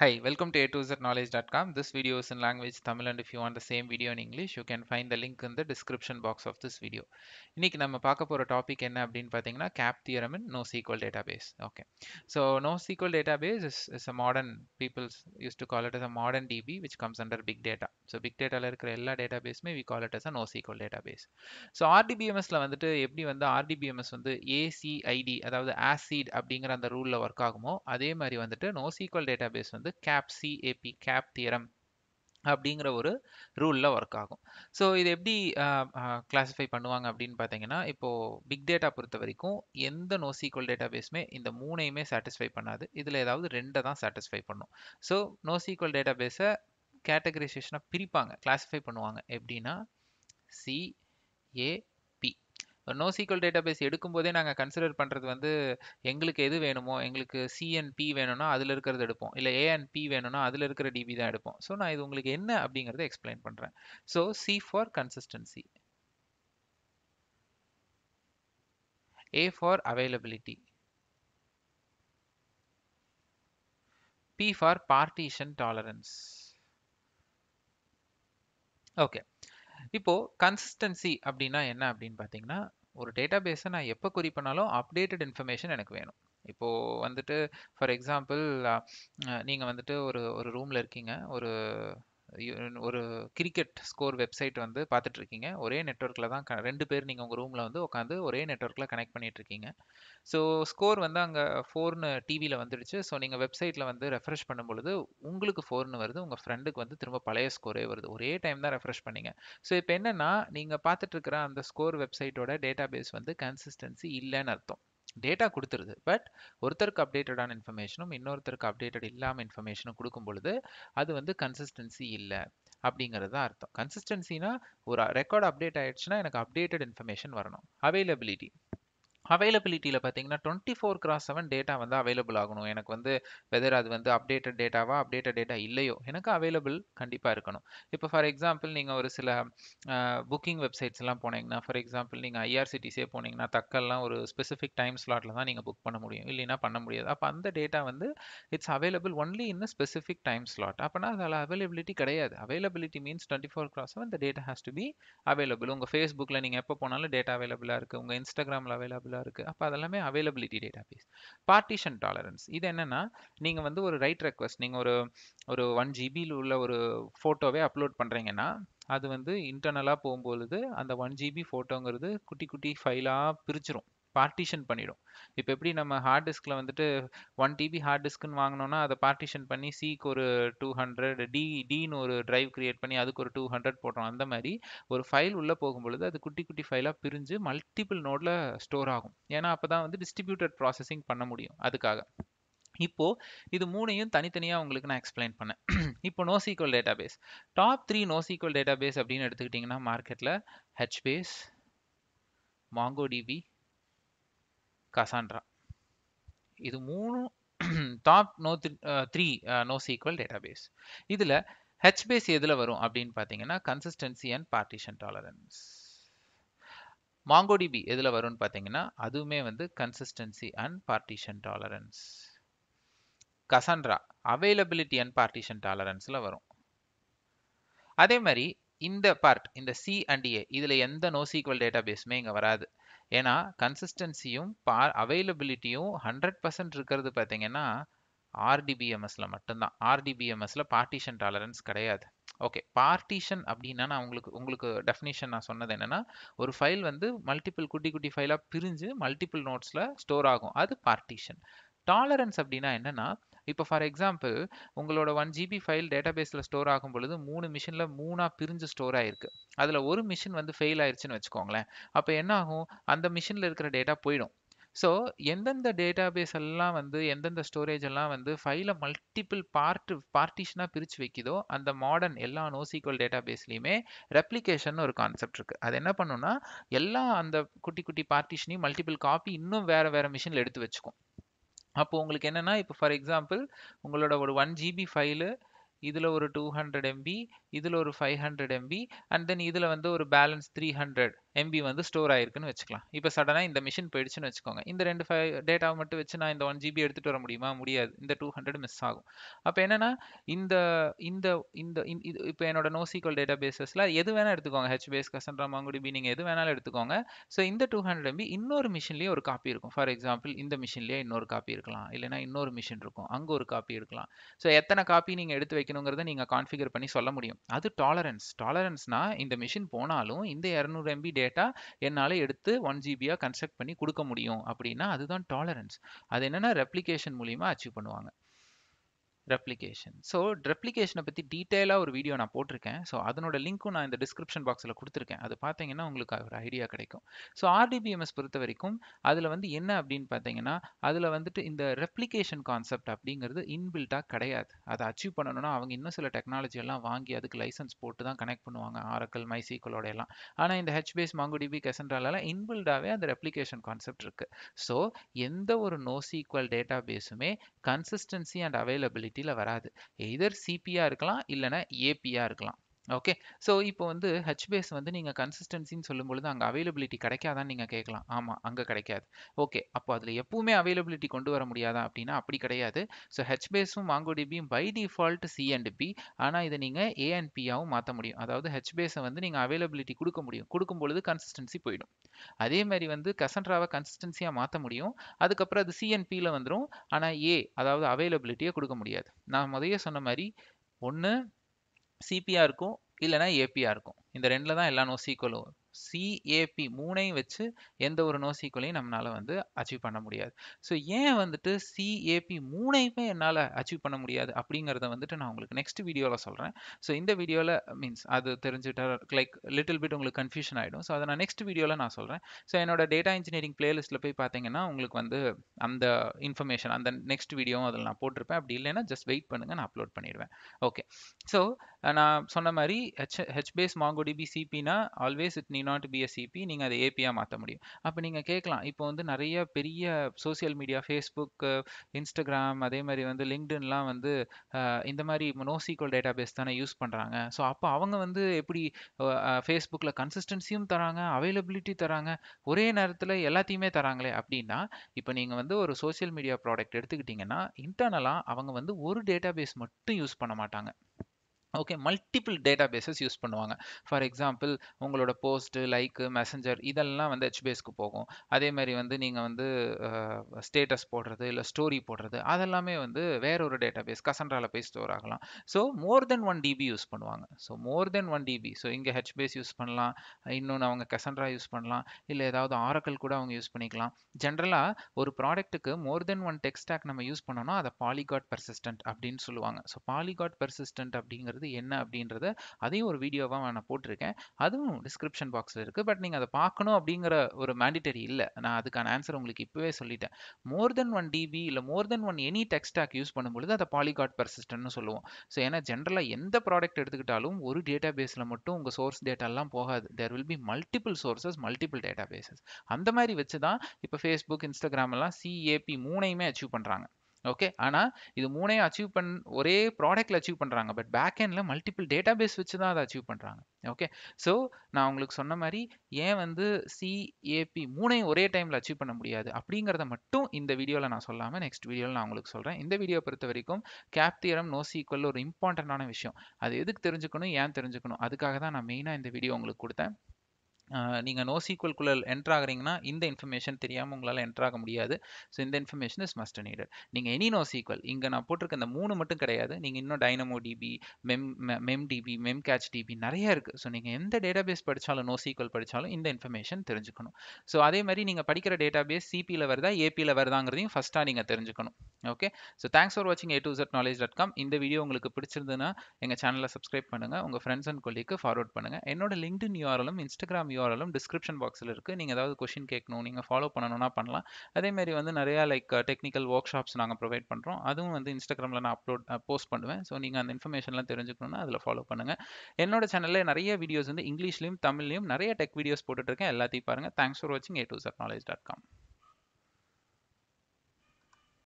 Hi, welcome to a2znowledge.com. This video is in language Tamil and if you want the same video in English, you can find the link in the description box of this video. இன்னைக்கு நம்ம பார்க்க போகிற topic என்ன அப்படின்னு பார்த்தீங்கன்னா CAP theorem in no sequel database okay so no sequel database is is a modern peoples use to call it as a modern DB which comes under big data so big டேட்டாவில் இருக்கிற எல்லா டேட்டாபேஸுமே we call it as a no sequel database so ஆர்டிபிஎம்எஸ்ல வந்துட்டு எப்படி வந்து RDBMS வந்து ஏசிஐடி அதாவது ஆசிட் அப்படிங்கிற அந்த ரூலில் ஒர்க் ஆகுமோ அதே மாதிரி வந்துட்டு நோ சீக்வல் டேட்டாபேஸ் வந்து வந்து கேப் சிஏபி கேப் தியரம் அப்படிங்கிற ஒரு ரூலில் ஒர்க் ஆகும் ஸோ இது எப்படி கிளாஸிஃபை பண்ணுவாங்க அப்படின்னு பார்த்தீங்கன்னா இப்போது பிக் டேட்டா பொறுத்த வரைக்கும் எந்த நோசிக்வல் டேட்டா பேஸுமே இந்த மூணையுமே சாட்டிஸ்ஃபை பண்ணாது இதில் ஏதாவது ரெண்டை தான் சாட்டிஸ்ஃபை பண்ணும் ஸோ நோசிக்வல் டேட்டா பேஸை கேட்டகரைசேஷனாக பிரிப்பாங்க கிளாஸிஃபை பண்ணுவாங்க எப்படின்னா சி ஏ பேஸ் டேட்டாபேஸ் எடுக்கும்போதே நாங்கள் கன்சிடர் பண்ணுறது வந்து எங்களுக்கு எது வேணுமோ எங்களுக்கு சிஎன்பி வேணும்னா அதில் இருக்கிறது எடுப்போம் இல்லை ஏஎன்பி வேணும்னா அதில் இருக்கிற டிபி தான் எடுப்போம் ஸோ நான் இது உங்களுக்கு என்ன அப்படிங்கிறத எக்ஸ்பிளைன் பண்ணுறேன் so C for consistency A for availability P for partition tolerance okay இப்போ கன்சிஸ்டன்சி அப்படின்னா என்ன அப்படின்னு பார்த்தீங்கன்னா ஒரு டேட்டா பேஸை நான் எப்போ குறி பண்ணாலும் அப்டேட்டட் இன்ஃபர்மேஷன் எனக்கு வேணும் இப்போது வந்துட்டு ஃபார் எக்ஸாம்பிள் நீங்கள் வந்துட்டு ஒரு ஒரு ரூமில் இருக்கீங்க ஒரு ஒரு கிரிக்கெட் ஸ்கோர் வெப்சைட் வந்து பார்த்துட்டு இருக்கீங்க ஒரே நெட்ஒர்க்கில் தான் ரெண்டு பேர் நீங்கள் உங்கள் ரூமில் வந்து உட்காந்து ஒரே நெட்ஒர்க்கில் கனெக்ட் பண்ணிட்டு இருக்கீங்க ஸோ ஸ்கோர் வந்து அங்கே ஃபோர்னு டிவியில் வந்துடுச்சு ஸோ நீங்கள் வெப்சைட்டில் வந்து ரெஃப்ரெஷ் பண்ணும்பொழுது உங்களுக்கு ஃபோர்னு வருது உங்கள் ஃப்ரெண்டுக்கு வந்து திரும்ப பழைய ஸ்கோரே வருது ஒரே டைம் தான் ரெஃப்ரெஷ் பண்ணீங்க ஸோ இப்போ என்னென்னா நீங்கள் பார்த்துட்டு இருக்கிற அந்த ஸ்கோர் வெப்சைட்டோட டேட்டா பேஸ் வந்து கன்சிஸ்டன்சி இல்லைன்னு அர்த்தம் டேட்டா கொடுத்துருது பட் ஒருத்தருக்கு அப்டேட்டடான இன்ஃபர்மேஷனும் இன்னொருத்தருக்கு அப்டேட்டட் இல்லாமல் இன்ஃபர்மேஷனும் கொடுக்கும் பொழுது அது வந்து கன்சிஸ்டன்சி இல்லை அப்படிங்கிறது தான் அர்த்தம் கன்சிஸ்டன்சினா ஒரு ரெக்கார்டு அப்டேட் ஆயிடுச்சுன்னா எனக்கு அப்டேட்டட் இன்ஃபர்மேஷன் வரணும் அவைலபிலிட்டி அவைலபிலிட்டியில் பார்த்தீங்கன்னா twenty four cross seven data வந்து அவைலபிள் ஆகணும் எனக்கு வந்து வெதர் அது வந்து அப்டேட்டட் டேட்டாவா அப்டேட்டட் டேட்டா இல்லையோ எனக்கு அவைலபிள் கண்டிப்பாக இருக்கணும் இப்போ ஃபார் எக்ஸாம்பிள் நீங்கள் ஒரு சில புக்கிங் வெப்சைட்ஸ்லாம் போனீங்கன்னா ஃபார் எக்ஸாம்பிள் நீங்கள் ஐஆர்சிடிஸே போனீங்கன்னா தக்கல்லாம் ஒரு ஸ்பெசிஃபிக் டைம் ஸ்லாட்டில் தான் நீங்கள் புக் பண்ண முடியும் இல்லைன்னா பண்ண முடியாது அப்போ அந்த டேட்டா வந்து it's available only in specific time slot அப்போனா அதில் அவைலபிலிட்டி கிடையாது availability means twenty four cross seven the data has to be available உங்கள் ஃபேஸ்புக்கில் நீங்கள் எப்போ போனாலும் டேட்டா அவைலபிளாக இருக்குது உங்கள் இன்ஸ்டாகிராமில் அவைலபிளாக அவைலபிளாக இருக்கு அப்ப அதெல்லாமே availability data base partition tolerance இது என்னன்னா நீங்க வந்து ஒரு ரைட் ரெக்வஸ்ட் நீங்க ஒரு ஒரு ஒன் ஜிபியில் உள்ள ஒரு ஃபோட்டோவே அப்லோட் பண்றீங்கன்னா அது வந்து இன்டர்னலா போகும்பொழுது அந்த ஒன் ஜிபி ஃபோட்டோங்கிறது குட்டி குட்டி ஃபைலா பிரிச்சிரும் பார்ட்டிஷன் பண்ணிடும் இப்போ எப்படி நம்ம ஹார்ட் டிஸ்கில் வந்துட்டு ஒன் டிபி ஹார்ட் டிஸ்க்குன்னு வாங்கினோம்னா அதை பார்ட்டிஷன் பண்ணி சிக்கு ஒரு டூ ஹண்ட்ரட் டி டின்னு ஒரு டிரைவ் கிரியேட் பண்ணி அதுக்கு ஒரு டூ ஹண்ட்ரட் போடுறோம் அந்த மாதிரி ஒரு ஃபைல் உள்ளே போகும்பொழுது அது குட்டி குட்டி ஃபைலாக பிரிஞ்சு மல்டிபிள் நோடில் ஸ்டோர் ஆகும் ஏன்னா அப்போ தான் வந்து டிஸ்ட்ரிபியூட்டட் ப்ராசஸிங் பண்ண முடியும் அதுக்காக இப்போ இது மூணையும் தனித்தனியாக உங்களுக்கு நான் எக்ஸ்பிளைன் பண்ணேன் இப்போ database top three database அப்படின்னு எடுத்துக்கிட்டிங்கன்னா மார்க்கெட்டில் ஹெச்பேஸ் மாங்கோ டிபி கசாண்ட்ரா இது மூணும் top no three no sequel database இதில் ஹெச்பேஸ் எதில் வரும் அப்படின்னு பார்த்தீங்கன்னா consistency and partition tolerance MongoDB எதில் வரும்னு பார்த்தீங்கன்னா அதுவுமே வந்து consistency and partition tolerance Cassandra availability and partition டாலரன்ஸில் வரும் அதே மாதிரி இந்த பார்ட் இந்த சி அண்ட் ஏ இதில் எந்த நோ சீக்வல் டேட்டாபேஸுமே இங்கே வராது ஏன்னா கன்சிஸ்டன்சியும் பா அவைலபிலிட்டியும் ஹண்ட்ரட் பர்சன்ட் இருக்கிறது பார்த்தீங்கன்னா ஆர்டிபிஎம்எஸில் மட்டும்தான் ஆர்டிபிஎம்எஸில் பார்ட்டிஷன் டாலரன்ஸ் கிடையாது ஓகே பார்ட்டிஷன் அப்படின்னா நான் உங்களுக்கு உங்களுக்கு டெஃபினேஷன் நான் சொன்னது என்னென்னா ஒரு ஃபைல் வந்து மல்டிபிள் குட்டி குட்டி ஃபைலாக பிரிஞ்சு மல்டிபிள் நோட்ஸில் ஸ்டோர் ஆகும் அது பார்ட்டிஷன் டாலரன்ஸ் அப்படின்னா என்னென்னா இப்போ ஃபார் எக்ஸாம்பிள் உங்களோட ஒன் ஜிபி ஃபைல் டேட்டாபேஸில் ஸ்டோர் ஆகும் பொழுது மூணு மிஷினில் மூணாக பிரிஞ்சு ஸ்டோர் ஆகிருக்கு அதில் ஒரு மிஷின் வந்து ஃபெயில் ஆயிடுச்சுன்னு வச்சுக்கோங்களேன் அப்போ என்ன ஆகும் அந்த மிஷினில் இருக்கிற டேட்டா போயிடும் ஸோ எந்தெந்த டேட்டாபேஸ் எல்லாம் வந்து எந்தெந்த ஸ்டோரேஜ் எல்லாம் வந்து ஃபைலை மல்டிபிள் பார்ட் பார்ட்டிஷனாக பிரித்து வைக்கிதோ அந்த மாடர்ன் எல்லா டேட்டா டேட்டாபேஸ்லையுமே ரெப்ளிகேஷன் ஒரு கான்செப்ட் இருக்குது அது என்ன பண்ணுன்னா எல்லா அந்த குட்டி குட்டி பார்ட்டிஷனையும் மல்டிபிள் காப்பி இன்னும் வேறு வேறு மிஷினில் எடுத்து வச்சுக்கும் அப்போ உங்களுக்கு என்னன்னா இப்போ ஃபார் எக்ஸாம்பிள் உங்களோட ஒரு ஒன் ஜிபி ஃபைலு இதில் ஒரு டூ ஹண்ட்ரட் எம்பி இதில் ஒரு five hundred MB and then இதில் வந்து ஒரு பேலன்ஸ் த்ரீ ஹண்ட்ரட் எம்பி வந்து ஸ்டோர் ஆயிருக்குன்னு வச்சுக்கலாம் இப்போ சடனாக இந்த மிஷின் போயிடுச்சுன்னு வச்சுக்கோங்க இந்த ரெண்டு ஃபைவ் டேட்டாவை மட்டும் வச்சு நான் இந்த ஒன் ஜிபி எடுத்துகிட்டு வர முடியுமா முடியாது இந்த டூ ஹண்ட்ரட் மிஸ் ஆகும் அப்போ என்னென்னா இந்த இந்த இந்த இப்போ என்னோட நோசிக்கல் டேட்டா பேசஸில் எது வேணால் எடுத்துக்கோங்க ஹெச்பிஎஸ் கசன்ட்ரா மாங்குடிபி நீங்கள் எது வேணாலும் எடுத்துக்கோங்க ஸோ இந்த டூ ஹண்ட்ரட் எம்பி இன்னொரு மிஷின்லேயே ஒரு காப்பி இருக்கும் ஃபார் எக்ஸாம்பிள் இந்த மிஷின்லேயே இன்னொரு காப்பி இருக்கலாம் இல்லைனா இன்னொரு மிஷின் இருக்கும் அங்கே ஒரு காப்பி இருக்கலாம் ஸோ எத்தனை காப்பி நீங்கள் எடுத்து வைக்கணுங்கிறத நீங்கள் கான்ஃபிகர் பண்ணி சொல்ல முடியும் அது டாலரன்ஸ் டாலரன்ஸ்னால் இந்த மிஷின் போனாலும் இந்த இரநூறு எம்பி டே டேட்டா என்னால் எடுத்து ஒன் ஜிபியாக கன்ஸ்ட்ரக்ட் பண்ணி கொடுக்க முடியும் அப்படின்னா அதுதான் டாலரன்ஸ் அது என்னென்னா ரெப்ளிகேஷன் மூலிமா அச்சீவ் பண்ணுவாங்க ரெப்ளிகேஷன் ஸோ ரெப்ளிகேஷனை பற்றி டீட்டெயிலாக ஒரு வீடியோ நான் போட்டிருக்கேன் ஸோ அதனோட லிங்க்கும் நான் இந்த டிஸ்கிரிப்ஷன் பாக்ஸில் கொடுத்துருக்கேன் அது பார்த்தீங்கன்னா உங்களுக்கு ஒரு ஐடியா கிடைக்கும் ஸோ ஆர்டிபிஎம்எஸ் பொறுத்த வரைக்கும் அதில் வந்து என்ன அப்படின்னு பார்த்தீங்கன்னா அதில் வந்துட்டு இந்த ரெப்ளிகேஷன் கான்செப்ட் அப்படிங்கிறது இன்பில்ட்டாக கிடையாது அதை அச்சீவ் பண்ணணும்னா அவங்க இன்னும் சில டெக்னாலஜி எல்லாம் வாங்கி அதுக்கு லைசன்ஸ் போட்டு தான் கனெக்ட் பண்ணுவாங்க ஆரக்கல் மைசீக்கலோட எல்லாம் ஆனால் இந்த ஹெச்பேஸ் மாங்குடிபி கெசன்ட்ராலெலாம் இன்பில்டாகவே அந்த ரெப்ளிகேஷன் கான்செப்ட் இருக்குது ஸோ எந்த ஒரு நோ சீக்வல் டேட்டா பேஸுமே கன்சிஸ்டன்சி அண்ட் அவைலபிலிட்டி மெஜாரிட்டியில் வராது எதர் சிபியாக இருக்கலாம் இல்லைனா ஏபியாக இருக்கலாம் ஓகே ஸோ இப்போ வந்து ஹெச்பேஸ் வந்து நீங்கள் கன்சிஸ்டன்சின்னு சொல்லும்பொழுது அங்கே அவைலபிலிட்டி கிடைக்காதான்னு நீங்கள் கேட்கலாம் ஆமாம் அங்கே கிடைக்காது ஓகே அப்போ அதில் எப்பவுமே அவைலபிலிட்டி கொண்டு வர முடியாதா அப்படின்னா அப்படி கிடையாது ஸோ ஹெச்பேஸும் மாங்கோடிபியும் by default C and P ஆனால் இதை நீங்கள் ஏஎன்பியாவும் மாற்ற முடியும் அதாவது ஹெச்பேஸை வந்து நீங்கள் அவைலபிலிட்டி கொடுக்க முடியும் கொடுக்கும் பொழுது கன்சிஸ்டன்சி போயிடும் அதே மாதிரி வந்து கசன்ட்ராவை கன்சிஸ்டன்சியாக மாற்ற முடியும் அதுக்கப்புறம் அது சிஎன்பியில் வந்துடும் ஆனால் ஏ அதாவது அவைலபிலிட்டியை கொடுக்க முடியாது நான் முதல்ல சொன்ன மாதிரி ஒன்று சிபியாக இருக்கும் இல்லைனா ஏபியாக இருக்கும் இந்த ரெண்டில் தான் எல்லா நோ சீக்குவலும் சிஏபி மூணையும் வச்சு எந்த ஒரு நோசீக்குவலையும் நம்மளால வந்து அச்சீவ் பண்ண முடியாது ஸோ ஏன் வந்துட்டு சிஏபி மூணையுமே என்னால் அச்சீவ் பண்ண முடியாது அப்படிங்கிறத வந்துட்டு நான் உங்களுக்கு நெக்ஸ்ட் வீடியோவில் சொல்கிறேன் ஸோ இந்த வீடியோவில் மீன்ஸ் அது தெரிஞ்சுட்டா லைக் லிட்டில் பிட் உங்களுக்கு கன்ஃபியூஷன் ஆகிடும் ஸோ அதை நான் நெக்ஸ்ட் வீடியோவில் நான் சொல்கிறேன் ஸோ என்னோட டேட்டா இன்ஜினியரிங் பிளேலிஸ்ட்டில் போய் பார்த்தீங்கன்னா உங்களுக்கு வந்து அந்த இன்ஃபர்மேஷன் அந்த நெக்ஸ்ட் வீடியோவும் அதில் நான் போட்டிருப்பேன் அப்படி இல்லைன்னா ஜஸ்ட் வெயிட் பண்ணுங்கள் நான் அப்லோட் பண்ணிடுவேன் ஓகே ஸோ நான் சொன்ன மாதிரி ஹெச் ஹெச்பேஸ் மாங்கோடிபி சிபினா always it need not be a நீங்கள் அதை ஏபியாக மாற்ற முடியும் அப்போ நீங்கள் கேட்கலாம் இப்போ வந்து நிறைய பெரிய சோசியல் மீடியா ஃபேஸ்புக் இன்ஸ்டாகிராம் அதே மாதிரி வந்து லிங்க்டின்லாம் வந்து இந்த மாதிரி நோசீக்வல் டேட்டா பேஸ் தானே யூஸ் பண்ணுறாங்க ஸோ அப்போ அவங்க வந்து எப்படி ஃபேஸ்புக்கில் கன்சிஸ்டன்சியும் தராங்க அவைலபிலிட்டி தராங்க ஒரே நேரத்தில் எல்லாத்தையுமே தராங்களே அப்படின்னா இப்போ நீங்கள் வந்து ஒரு சோசியல் மீடியா ப்ராடக்ட் எடுத்துக்கிட்டிங்கன்னா இன்டர்னலாக அவங்க வந்து ஒரு டேட்டா பேஸ் மட்டும் யூஸ் பண்ண மாட்டாங்க okay multiple databases use பண்ணுவாங்க ஃபார் எக்ஸாம்பிள் உங்களோட போஸ்ட்டு லைக்கு மெசஞ்சர் இதெல்லாம் வந்து ஹெச்பேஸ்க்கு போகும் அதே மாதிரி வந்து நீங்கள் வந்து ஸ்டேட்டஸ் போடுறது இல்லை ஸ்டோரி போடுறது அதெல்லாமே வந்து வேற ஒரு டேட்டா பேஸ் கசன்ட்ராவில் போய் ஸ்டோர் ஆகலாம் so more than one DB use பண்ணுவாங்க so more than one DB so இங்கே ஹெச்பேஸ் யூஸ் பண்ணலாம் இன்னொன்று அவங்க கசன்ட்ரா யூஸ் பண்ணலாம் இல்லை ஏதாவது ஆரக்கல் கூட அவங்க யூஸ் பண்ணிக்கலாம் ஜென்ரலாக ஒரு ப்ராடக்ட்டுக்கு மோர் தென் ஒன் டெக்ஸ்டாக் நம்ம யூஸ் பண்ணோன்னா அதை பாலிகாட் பர்சிஸ்டன்ட் அப்படின்னு சொல்லுவாங்க ஸோ பாலிகாட் பர்சிஸ்டன்ட் அப்படிங்கிறது அப்படின்றது என்ன அப்படின்றத அதையும் ஒரு வீடியோவாக நான் போட்டிருக்கேன் அதுவும் டிஸ்கிரிப்ஷன் பாக்ஸில் இருக்குது பட் நீங்கள் அதை பார்க்கணும் அப்படிங்கிற ஒரு மேண்டிட்டரி இல்லை நான் அதுக்கான ஆன்சர் உங்களுக்கு இப்போவே சொல்லிட்டேன் மோர் தென் ஒன் டிபி இல்லை more than one any tech stack use பண்ணும்பொழுது அதை பாலிகாட் பர்சிஸ்டன்னு சொல்லுவோம் ஸோ ஏன்னா ஜென்ரலாக எந்த ப்ராடக்ட் எடுத்துக்கிட்டாலும் ஒரு டேட்டா பேஸில் மட்டும் உங்கள் சோர்ஸ் டேட்டாலாம் போகாது there will be multiple sources multiple databases அந்த மாதிரி வச்சு தான் இப்போ ஃபேஸ்புக் இன்ஸ்டாகிராம் எல்லாம் சிஏபி மூணையுமே அச்சீவ் பண்ணுறாங்க ஓகே ஆனால் இது மூணையும் அச்சீவ் பண் ஒரே ப்ராடக்ட்டில் அச்சீவ் பண்ணுறாங்க பட் பேக் எண்டில் மல்டிபிள் டேட்டா பேஸ் வச்சு தான் அதை அச்சீவ் பண்ணுறாங்க ஓகே ஸோ நான் உங்களுக்கு சொன்ன மாதிரி ஏன் வந்து சிஏபி மூணையும் ஒரே டைமில் அச்சீவ் பண்ண முடியாது அப்படிங்கிறத மட்டும் இந்த வீடியோவில் நான் சொல்லாமல் நெக்ஸ்ட் வீடியோவில் நான் உங்களுக்கு சொல்கிறேன் இந்த வீடியோ பொறுத்த வரைக்கும் கேப்தியரம் தியரம் நோ சீக்வல் ஒரு இம்பார்ட்டண்ட்டான விஷயம் அது எதுக்கு தெரிஞ்சுக்கணும் ஏன் தெரிஞ்சுக்கணும் அதுக்காக தான் நான் மெயினாக இந்த வீடியோ உங்களுக்கு கொடுத்தேன் நீங்கள் நோ சீக்வல்குள்ளே என்ட்ரு ஆகிறீங்கன்னா இந்த இன்ஃபர்மேஷன் தெரியாமல் உங்களால் என்ட்ரு ஆக முடியாது ஸோ இந்த இன்ஃபர்மேஷன் இஸ் மஸ்ட் நீடட் நீங்கள் எனி நோ சீக்வல் இங்கே நான் போட்டிருக்க இந்த மூணு மட்டும் கிடையாது நீங்கள் இன்னும் DynamoDB mem mem DB mem cache DB நிறைய இருக்குது ஸோ நீங்கள் எந்த டேட்டா பேஸ் படித்தாலும் நோ சீக்வல் படித்தாலும் இந்த இன்ஃபர்மேஷன் தெரிஞ்சுக்கணும் ஸோ அதே மாதிரி நீங்கள் படிக்கிற டேட்டா பேஸ் சிபியில் வருதா ஏபியில் வருதாங்கிறதையும் ஃபஸ்ட்டாக நீங்கள் தெரிஞ்சுக்கணும் ஓகே ஸோ தேங்க்ஸ் ஃபார் வாட்சிங் A to Z knowledge dot com இந்த வீடியோ உங்களுக்கு பிடிச்சிருந்ததுன்னா எங்கள் சேனலை சப்ஸ்கிரைப் பண்ணுங்கள் உங்கள் ஃப்ரெண்ட்ஸ் அண்ட் கொல்லிக்கு ஃபார்வர்ட் பண்ணுங்கள் என்னோட லிங்க்டின் யூஆர்எலும் இன்ஸ்டாகிராம் யூஆர்எல்லும் டிஸ்கிரிப்ஷன் பாக்ஸில் இருக்குது நீங்கள் ஏதாவது கொஷின் கேட்கணும் நீங்கள் ஃபாலோ பண்ணணும்னா பண்ணலாம் அதேமாதிரி வந்து நிறையா லைக் டெக்னிக்கல் ஒர்க் ஷாப்ஸ் நாங்கள் ப்ரொவைட் பண்ணுறோம் அதுவும் வந்து இன்ஸ்டாகிராமில் நான் அப்லோட் போஸ்ட் பண்ணுவேன் ஸோ நீங்கள் அந்த இன்ஃபர்மேஷன்லாம் தெரிஞ்சுக்கணும்னா அதில் ஃபாலோ பண்ணுங்கள் என்னோட சேனலில் நிறைய வீடியோஸ் வந்து இங்கிலீஷ்லையும் தமிழ்லையும் நிறைய டெக் வீடியோஸ் போட்டுட்ருக்கேன் எல்லாத்தையும் பாருங்கள் தேங்க்ஸ் ஃபார் வாட்சிங் A to Z knowledge dot com